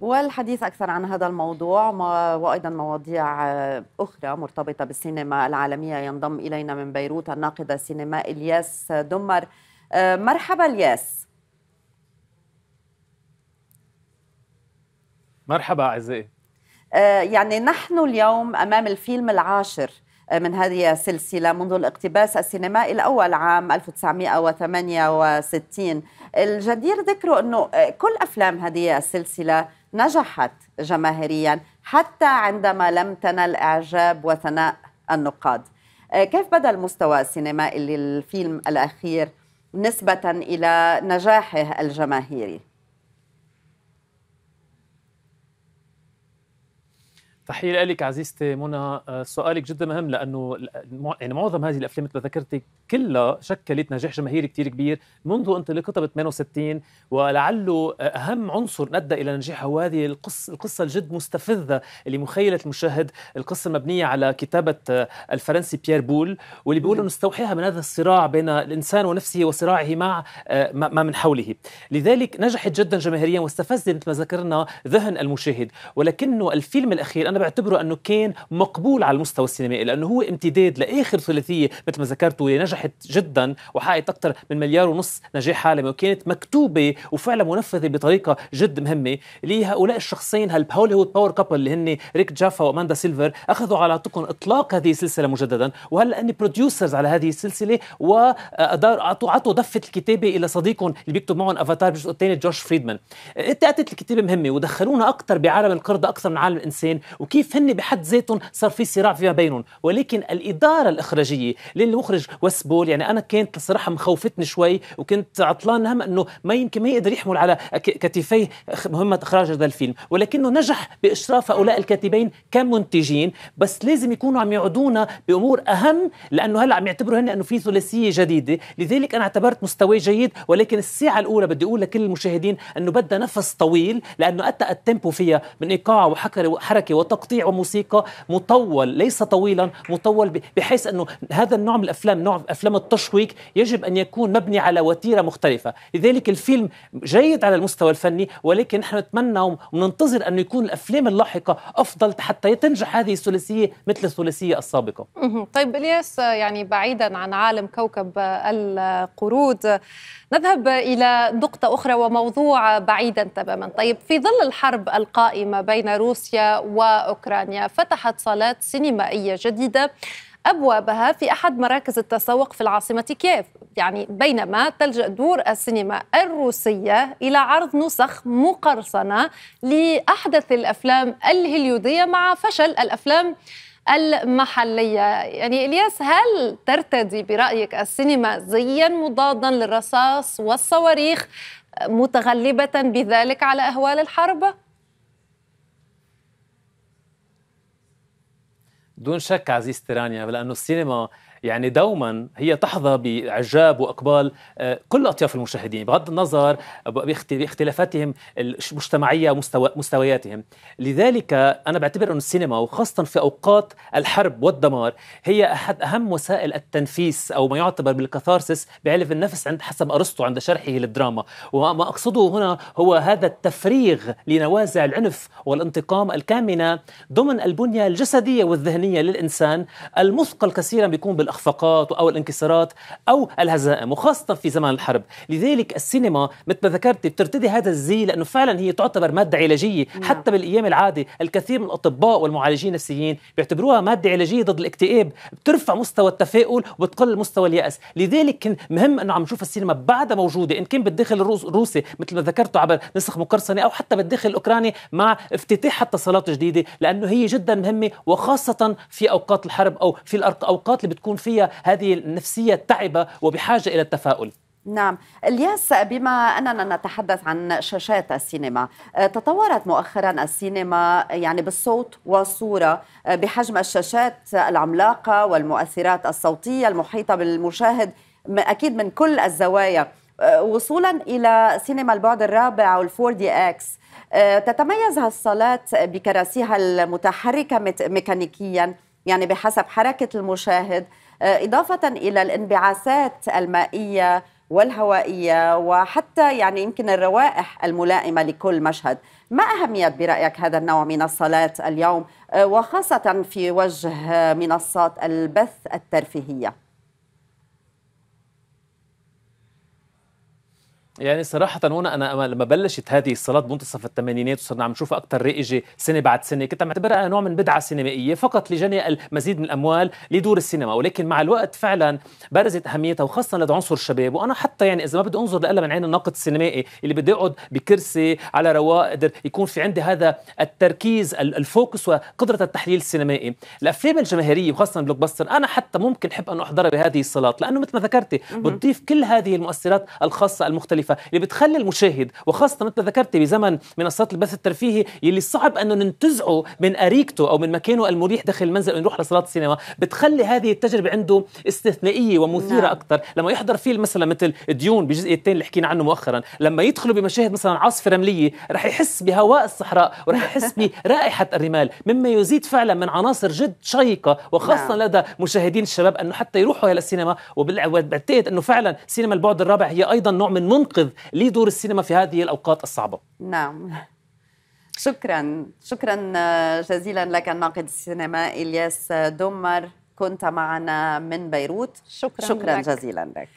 والحديث أكثر عن هذا الموضوع وأيضا مواضيع آه، أخرى مرتبطة بالسينما العالمية ينضم إلينا من بيروت الناقد السينمائي الياس دمر آه، مرحبا الياس مرحبا أعزائي آه، يعني نحن اليوم أمام الفيلم العاشر من هذه السلسلة منذ الاقتباس السينمائي الأول عام 1968 الجدير ذكره أنه كل أفلام هذه السلسلة نجحت جماهيريا حتى عندما لم تنل إعجاب وثناء النقاد كيف بدا المستوى السينمائي للفيلم الأخير نسبة إلى نجاحه الجماهيري؟ تحيه لك عزيزتي منى آه، سؤالك جدا مهم لانه يعني معظم هذه الافلام مثل ما ذكرتي كلها شكلت نجاح جماهيري كثير كبير منذ انطلاقتها ب 68 ولعله اهم عنصر ادى الى نجاحها هو هذه القصه القصه الجد مستفزه اللي مخيله المشاهد القصه المبنيه على كتابه آه، الفرنسي بيير بول واللي بيقول انه استوحيها من هذا الصراع بين الانسان ونفسه وصراعه مع آه، ما من حوله لذلك نجحت جدا جماهيريا واستفزت مثل ما ذكرنا ذهن المشاهد ولكنه الفيلم الاخير انا بعتبره انه كان مقبول على المستوى السينمائي لانه هو امتداد لاخر ثلاثيه مثل ما ذكرت واللي نجحت جدا وحققت اكثر من مليار ونص نجاح عالمي وكانت مكتوبه وفعلا منفذه بطريقه جد مهمه لهؤلاء الشخصين هالهوليوود باور كابل اللي هن ريك جافا واماندا سيلفر اخذوا على عاتقهم اطلاق هذه السلسله مجددا وهلا هن بروديوسرز على هذه السلسله وادار آه، عطوا اعطوا دفه الكتابه الى صديقهم اللي بيكتب معهم افاتار بالجزء الثاني جوش فريدمان اتقتت الكتابه مهمه ودخلونا اكثر بعالم القرد اكثر من عالم الانسان وكيف هن بحد ذاتهم صار في صراع فيما بينهم ولكن الإدارة الإخراجية للمخرج وسبول يعني أنا كانت الصراحه مخوفتني شوي وكنت عطلان هم أنه ما يمكن ما يقدر يحمل على كتفيه مهمة إخراج هذا الفيلم ولكنه نجح بإشراف هؤلاء الكاتبين كمنتجين بس لازم يكونوا عم يعودونا بأمور أهم لأنه هلا عم يعتبروا هن أنه في ثلاثية جديدة لذلك أنا اعتبرت مستواه جيد ولكن الساعة الأولى بدي أقول لكل المشاهدين أنه بدها نفس طويل لأنه أتى التيمبو فيها من إيقاع وحركة وحركة تقطيع وموسيقى مطول ليس طويلا مطول بحيث انه هذا النوع من الافلام نوع افلام التشويق يجب ان يكون مبني على وتيره مختلفه لذلك الفيلم جيد على المستوى الفني ولكن نحن نتمنى وننتظر انه يكون الافلام اللاحقه افضل حتى تنجح هذه الثلاثيه مثل الثلاثيه السابقه طيب الياس يعني بعيدا عن عالم كوكب القرود نذهب الى نقطه اخرى وموضوع بعيدا تماما طيب في ظل الحرب القائمه بين روسيا و أوكرانيا فتحت صالات سينمائية جديدة أبوابها في أحد مراكز التسوق في العاصمة كييف يعني بينما تلجأ دور السينما الروسية إلى عرض نسخ مقرصنة لأحدث الأفلام الهوليودية مع فشل الأفلام المحلية يعني إلياس هل ترتدي برأيك السينما زيا مضادا للرصاص والصواريخ متغلبة بذلك على أهوال الحرب؟ دون شك عزيزتي رانيا لانه السينما يعني دوما هي تحظى باعجاب واقبال آه، كل اطياف المشاهدين بغض النظر باختلافاتهم المجتمعيه ومستوى مستوياتهم لذلك انا بعتبر ان السينما وخاصه في اوقات الحرب والدمار هي احد اهم وسائل التنفيس او ما يعتبر بالكاثارسيس بعلف النفس عند حسب ارسطو عند شرحه للدراما وما اقصده هنا هو هذا التفريغ لنوازع العنف والانتقام الكامنه ضمن البنيه الجسديه والذهنيه للانسان المثقل كثيرا بيكون بالأخير. الاخفاقات او الانكسارات او الهزائم وخاصه في زمن الحرب لذلك السينما مثل ما ذكرت بترتدي هذا الزي لانه فعلا هي تعتبر ماده علاجيه نعم. حتى بالايام العاده الكثير من الاطباء والمعالجين النفسيين بيعتبروها ماده علاجيه ضد الاكتئاب بترفع مستوى التفاؤل وبتقلل مستوى الياس لذلك كان مهم انه عم نشوف السينما بعدها موجوده ان كان بالداخل الروسي مثل ما ذكرته عبر نسخ مقرصنه او حتى بالداخل الاوكراني مع افتتاح حتى صالات جديده لانه هي جدا مهمه وخاصه في اوقات الحرب او في الاوقات اللي بتكون يكون فيها هذه النفسية التعبة وبحاجة إلى التفاؤل نعم الياس بما أننا نتحدث عن شاشات السينما آه، تطورت مؤخرا السينما يعني بالصوت والصورة آه، بحجم الشاشات العملاقة والمؤثرات الصوتية المحيطة بالمشاهد أكيد من كل الزوايا آه، وصولا إلى سينما البعد الرابع أو الفور دي اكس تتميز هالصالات بكراسيها المتحركة ميكانيكيا يعني بحسب حركة المشاهد آه، إضافة إلى الانبعاثات المائية والهوائية وحتى يعني يمكن الروائح الملائمة لكل مشهد ما أهمية برأيك هذا النوع من الصلاة اليوم آه، وخاصة في وجه آه، منصات البث الترفيهية؟ يعني صراحة هنا أنا لما بلشت هذه الصلاة بمنتصف الثمانينات وصرنا عم نشوفها أكثر رائجة سنة بعد سنة كنت عم أعتبرها نوع من بدعة سينمائية فقط لجني المزيد من الأموال لدور السينما ولكن مع الوقت فعلا برزت أهميتها وخاصة لدى عنصر الشباب وأنا حتى يعني إذا ما بدي أنظر لها من عين الناقد السينمائي اللي بدي أقعد بكرسي على رواق قدر يكون في عندي هذا التركيز الفوكس وقدرة التحليل السينمائي الأفلام الجماهيرية وخاصة البلوك باستر أنا حتى ممكن أحب أن أحضرها بهذه الصلاة لأنه مثل ما ذكرتي بتضيف كل هذه المؤثرات الخاصة المختلفة المختلفه اللي بتخلي المشاهد وخاصه انت ذكرت بزمن منصات البث الترفيهي اللي صعب انه ننتزعه من اريكته او من مكانه المريح داخل المنزل ونروح لصالات السينما بتخلي هذه التجربه عنده استثنائيه ومثيره نعم. اكثر لما يحضر فيلم مثلا مثل ديون بجزء الثاني اللي حكينا عنه مؤخرا لما يدخلوا بمشاهد مثلا عاصفه رمليه رح يحس بهواء الصحراء ورح يحس برائحه الرمال مما يزيد فعلا من عناصر جد شيقه وخاصه نعم. لدى مشاهدين الشباب انه حتى يروحوا الى السينما وبعتقد انه فعلا سينما البعد الرابع هي ايضا نوع من منقى تنقذ لي دور السينما في هذه الأوقات الصعبة نعم شكرا شكرا جزيلا لك الناقد السينما الياس دمر كنت معنا من بيروت شكرا, شكرا لك. جزيلا لك